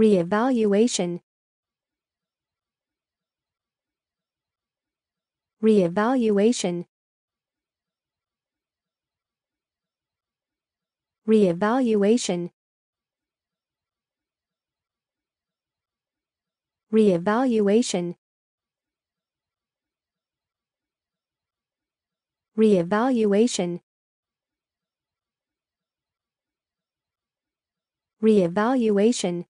Reevaluation Reevaluation Reevaluation Reevaluation Reevaluation Reevaluation